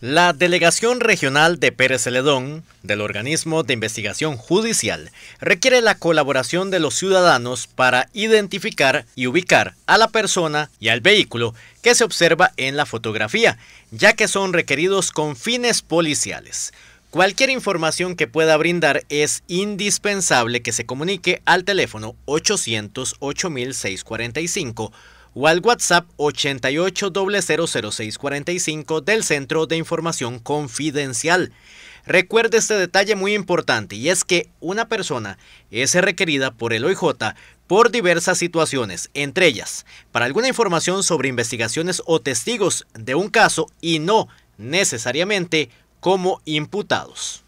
La Delegación Regional de Pérez Celedón, del Organismo de Investigación Judicial, requiere la colaboración de los ciudadanos para identificar y ubicar a la persona y al vehículo que se observa en la fotografía, ya que son requeridos con fines policiales. Cualquier información que pueda brindar es indispensable que se comunique al teléfono 808.645 o al WhatsApp 8800645 del Centro de Información Confidencial. Recuerde este detalle muy importante y es que una persona es requerida por el OIJ por diversas situaciones, entre ellas, para alguna información sobre investigaciones o testigos de un caso y no necesariamente como imputados.